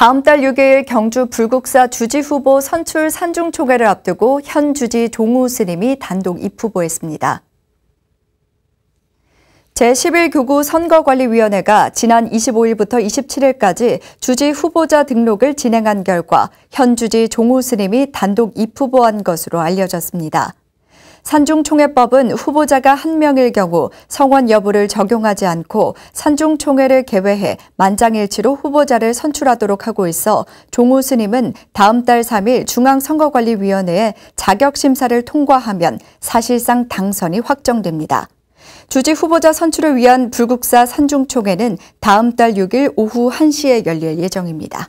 다음 달 6일 경주 불국사 주지 후보 선출 산중 총회를 앞두고 현 주지 종우 스님이 단독 입후보했습니다. 제11교구 선거관리위원회가 지난 25일부터 27일까지 주지 후보자 등록을 진행한 결과 현 주지 종우 스님이 단독 입후보한 것으로 알려졌습니다. 산중총회법은 후보자가 한 명일 경우 성원 여부를 적용하지 않고 산중총회를 개회해 만장일치로 후보자를 선출하도록 하고 있어 종우 스님은 다음 달 3일 중앙선거관리위원회에 자격심사를 통과하면 사실상 당선이 확정됩니다. 주지 후보자 선출을 위한 불국사 산중총회는 다음 달 6일 오후 1시에 열릴 예정입니다.